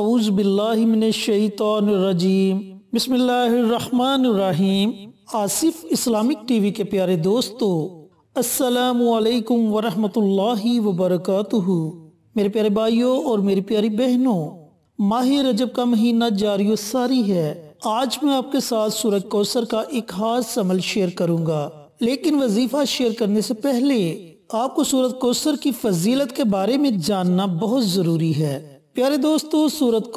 اعوذ باللہ من الشیطان الرجیم بسم اللہ الرحمن الرحیم آصف اسلامک ٹی وی کے پیارے دوستو السلام علیکم ورحمۃ اللہ وبرکاتہ میرے پیارے بھائیوں اور میری پیاری بہنوں ماہ رجب کا مہینہ جاری و ساری ہے آج میں آپ کے ساتھ سورج کوسر کا ایک خاص عمل شیئر کروں گا لیکن وظیفہ شیئر کرنے سے پہلے آپ کو سورج کوسر کی فضیلت کے بارے میں جاننا بہت ضروری ہے پیارے دوستو سورت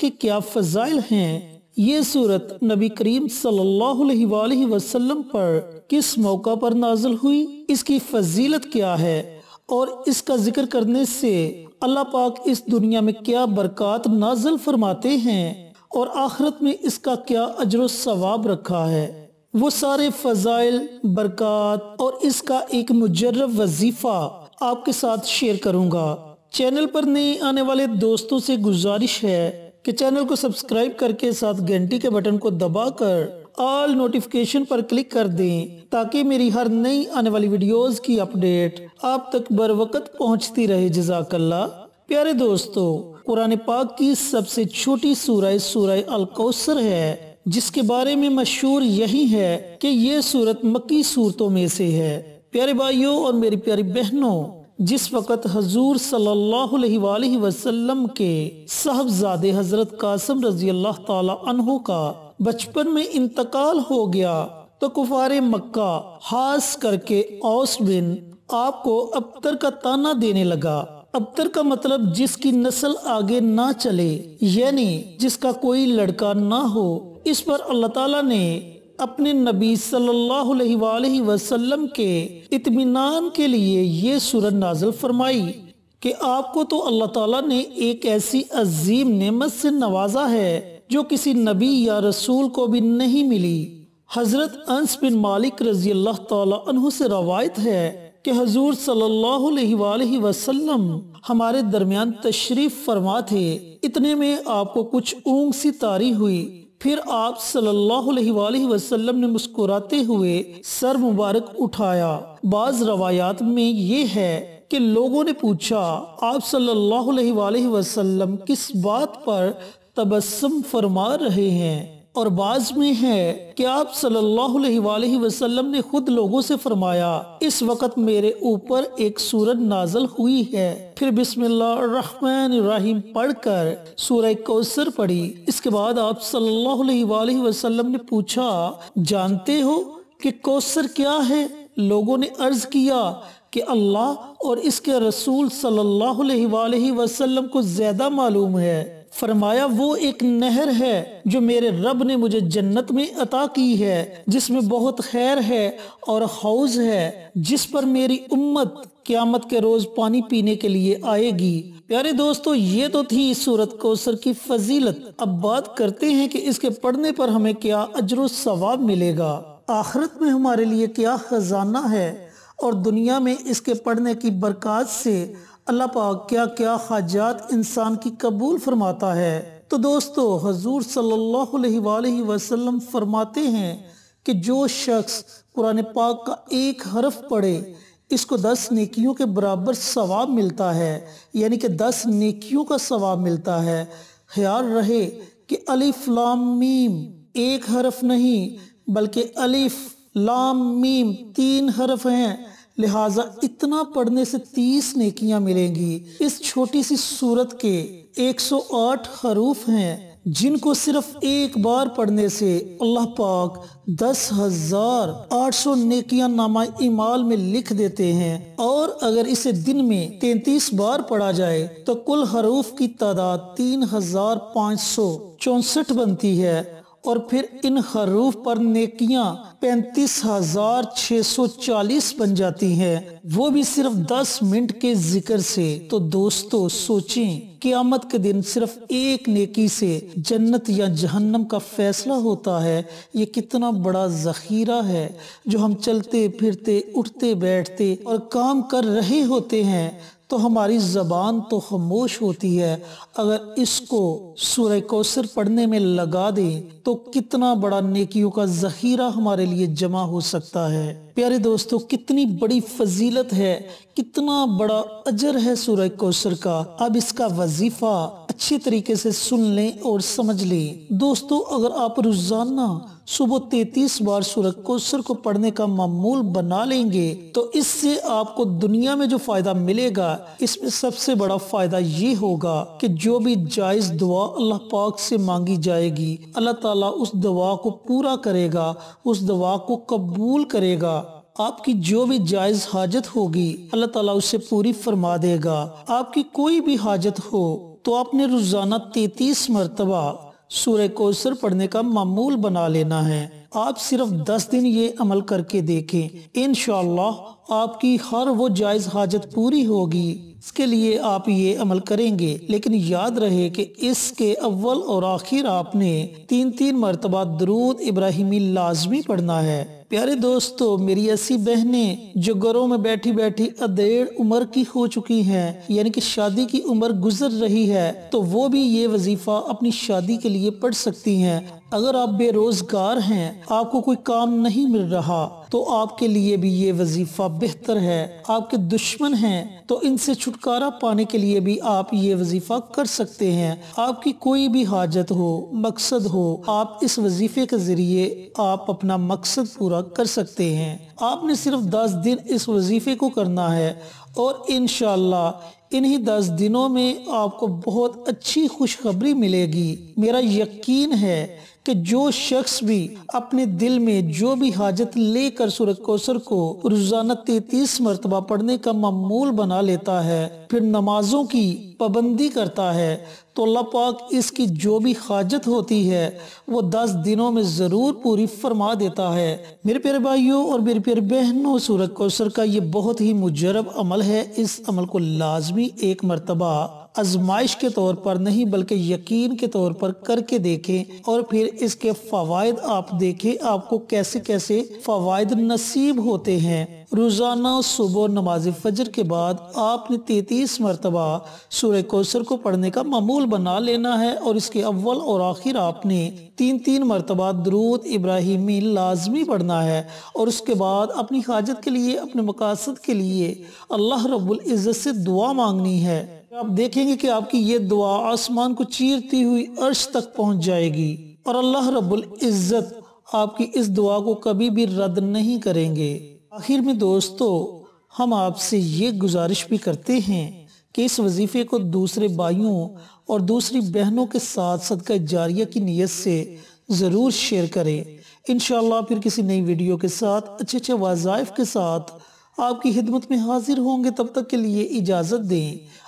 کے کیا فضائل ہیں یہ سورت نبی کریم صلی اللہ علیہ وآلہ وسلم پر کس موقع پر نازل ہوئی اس کی فضیلت کیا ہے اور اس کا ذکر کرنے سے اللہ پاک اس دنیا میں کیا برکات نازل فرماتے ہیں اور آخرت میں اس کا کیا اجر و ثواب رکھا ہے وہ سارے فضائل برکات اور اس کا ایک مجرب وظیفہ آپ کے ساتھ شیئر کروں گا چینل پر نئے آنے والے دوستوں سے گزارش ہے کہ چینل کو سبسکرائب کر کے ساتھ گھنٹی کے بٹن کو دبا کر آل نوٹیفکیشن پر کلک کر دیں تاکہ میری ہر نئی آنے والی ویڈیوز کی اپڈیٹ آپ تک بر وقت پہنچتی رہے جزاک اللہ پیارے دوستو قرآن پاک کی سب سے چھوٹی سورہ سورہ الکوثر ہے جس کے بارے میں مشہور یہی ہے کہ یہ صورت مکی صورتوں میں سے ہے پیارے بھائیوں اور میری پیاری بہنوں جس وقت حضور صلی اللہ علیہ وآلہ وسلم کے حضرت قاسم رضی اللہ تعالی عنہ کا بچپن میں انتقال ہو گیا تو کفار مکہ خاص کر کے اوس بن آپ کو ابتر کا تانا دینے لگا ابتر کا مطلب جس کی نسل آگے نہ چلے یعنی جس کا کوئی لڑکا نہ ہو اس پر اللہ تعالیٰ نے اپنے نبی صلی اللہ علیہ وآلہ وسلم کے اتمنان کے لیے یہ سورت نازل فرمائی کہ آپ کو تو اللہ تعالیٰ نے ایک ایسی عظیم نعمت سے نوازا ہے جو کسی نبی یا رسول کو بھی نہیں ملی حضرت انس بن مالک رضی اللہ تعالیٰ عنہ سے روایت ہے کہ حضور صلی اللہ علیہ وآلہ وسلم ہمارے درمیان تشریف فرما تھے اتنے میں آپ کو کچھ اونگ سی تاری ہوئی پھر آپ صلی اللہ علیہ وآلہ وسلم نے مسکراتے ہوئے سر مبارک اٹھایا بعض روایات میں یہ ہے کہ لوگوں نے پوچھا آپ صلی اللہ علیہ وآلہ وسلم کس بات پر تبسم فرما رہے ہیں اور بعض میں ہے کہ آپ صلی اللہ علیہ وآلہ وسلم نے خود لوگوں سے فرمایا اس وقت میرے اوپر ایک سورج نازل ہوئی ہے پھر بسم اللہ الرحمن الرحیم پڑھ کر سورہ پڑھی اس کے بعد آپ صلی اللہ علیہ وآلہ وسلم نے پوچھا جانتے ہو کہ کوسر کیا ہے لوگوں نے عرض کیا کہ اللہ اور اس کے رسول صلی اللہ علیہ وآلہ وسلم کو زیادہ معلوم ہے فرمایا وہ ایک نہر ہے جو میرے رب نے مجھے جنت میں عطا کی ہے جس میں بہت خیر ہے اور حوض ہے جس پر میری امت قیامت کے روز پانی پینے کے لیے آئے گی پیارے دوستو یہ تو تھی اس کو سر کی فضیلت اب بات کرتے ہیں کہ اس کے پڑھنے پر ہمیں کیا اجر ثواب ملے گا آخرت میں ہمارے لیے کیا خزانہ ہے اور دنیا میں اس کے پڑھنے کی برکات سے اللہ پاک کیا کیا خواجات انسان کی قبول فرماتا ہے تو دوستو حضور صلی اللہ علیہ وآلہ وسلم فرماتے ہیں کہ جو شخص قرآن پاک کا ایک حرف پڑھے اس کو دس نیکیوں کے برابر ثواب ملتا ہے یعنی کہ دس نیکیوں کا ثواب ملتا ہے خیال رہے کہ الف میم ایک حرف نہیں بلکہ الف لام میم تین حرف ہیں لہٰذا اتنا پڑھنے سے تیس نیکیاں ملیں گی اس چھوٹی سی صورت کے ایک سو آٹھ حروف ہیں جن کو صرف ایک بار پڑھنے سے اللہ پاک دس ہزار آٹھ سو نیکیاں نامہ ایمال میں لکھ دیتے ہیں اور اگر اسے دن میں تینتیس بار پڑھا جائے تو کل حروف کی تعداد تین ہزار پانچ سو چونسٹھ بنتی ہے اور پھر ان حروف پر نیکیاں پینتیس ہزار سو چالیس بن جاتی ہیں وہ بھی صرف دس منٹ کے ذکر سے تو دوستو سوچیں قیامت کے دن صرف ایک نیکی سے جنت یا جہنم کا فیصلہ ہوتا ہے یہ کتنا بڑا ذخیرہ ہے جو ہم چلتے پھرتے اٹھتے بیٹھتے اور کام کر رہے ہوتے ہیں تو ہماری زبان تو خاموش ہوتی ہے اگر اس کو سورہ کوسر پڑھنے میں لگا دیں تو کتنا بڑا نیکیوں کا ذخیرہ ہمارے لیے جمع ہو سکتا ہے پیارے دوستو کتنی بڑی فضیلت ہے کتنا بڑا اجر ہے سورہ کوسر کا اب اس کا وظیفہ اچھے طریقے سے سن لیں اور سمجھ لیں دوستو اگر آپ روزانہ صبح تیتیس بار کو پڑھنے کا معمول بنا لیں گے تو اس سے آپ کو دنیا میں جو فائدہ ملے گا اس میں سب سے بڑا فائدہ یہ ہوگا کہ جو بھی جائز دعا اللہ پاک سے مانگی جائے گی اللہ تعالیٰ اس دعا کو پورا کرے گا اس دعا کو قبول کرے گا آپ کی جو بھی جائز حاجت ہوگی اللہ تعالیٰ اسے پوری فرما دے گا آپ کی کوئی بھی حاجت ہو تو آپ نے روزانہ تیتیس مرتبہ سورہ کوسر پڑھنے کا معمول بنا لینا ہے آپ صرف دس دن یہ عمل کر کے دیکھیں انشاءاللہ آپ کی ہر وہ جائز حاجت پوری ہوگی اس کے لیے آپ یہ عمل کریں گے لیکن یاد رہے کہ اس کے اول اور آخر آپ نے تین تین مرتبہ درود ابراہیمی لازمی پڑھنا ہے پیارے دوستو میری ایسی بہنیں جو گھروں میں بیٹھی بیٹھی ادھیڑ عمر کی ہو چکی ہیں یعنی کہ شادی کی عمر گزر رہی ہے تو وہ بھی یہ وظیفہ اپنی شادی کے لیے پڑھ سکتی ہیں اگر آپ بے روزگار ہیں آپ کو کوئی کام نہیں مل رہا تو آپ کے لیے بھی یہ وظیفہ بہتر ہے آپ کے دشمن ہیں تو ان سے چھٹکارا پانے کے لیے بھی آپ یہ وظیفہ کر سکتے ہیں آپ کی کوئی بھی حاجت ہو مقصد ہو آپ اس وظیفے کے ذریعے آپ اپنا مقصد پورا کر سکتے ہیں آپ نے صرف دس دن اس وظیفے کو کرنا ہے اور انشاءاللہ انہی دس دنوں میں آپ کو بہت اچھی خوشخبری ملے گی میرا یقین ہے کہ جو شخص بھی اپنے دل میں جو بھی حاجت لے کر سورج کوسر کو روزانہ تیتیس مرتبہ پڑھنے کا معمول بنا لیتا ہے پھر نمازوں کی پابندی کرتا ہے تو اللہ پاک اس کی جو بھی حاجت ہوتی ہے وہ دس دنوں میں ضرور پوری فرما دیتا ہے میرے پیارے بھائیوں اور میرے پیارے بہنوں سورج کوسر کا یہ بہت ہی مجرب عمل ہے اس عمل کو لازمی بھی ایک مرتبہ ازمائش کے طور پر نہیں بلکہ یقین کے طور پر کر کے دیکھیں اور پھر اس کے فوائد آپ دیکھیں آپ کو کیسے کیسے فوائد نصیب ہوتے ہیں روزانہ صبح نماز فجر کے بعد آپ نے تینتیس مرتبہ سورہ کوسر کو پڑھنے کا معمول بنا لینا ہے اور اس کے اول اور آخر آپ نے تین تین مرتبہ درود ابراہیمی لازمی پڑھنا ہے اور اس کے بعد اپنی حاجت کے لیے اپنے مقاصد کے لیے اللہ رب العزت سے دعا مانگنی ہے آپ دیکھیں گے کہ آپ کی یہ دعا آسمان کو چیرتی ہوئی عرش تک پہنچ جائے گی اور اللہ رب العزت آپ کی اس دعا کو کبھی بھی رد نہیں کریں گے آخر میں دوستو ہم آپ سے یہ گزارش بھی کرتے ہیں کہ اس وظیفے کو دوسرے بھائیوں اور دوسری بہنوں کے ساتھ صدقہ جاریہ کی نیت سے ضرور شیئر کریں انشاءاللہ پھر کسی نئی ویڈیو کے ساتھ اچھے اچھے وظائف کے ساتھ آپ کی خدمت میں حاضر ہوں گے تب تک کے لیے اجازت دیں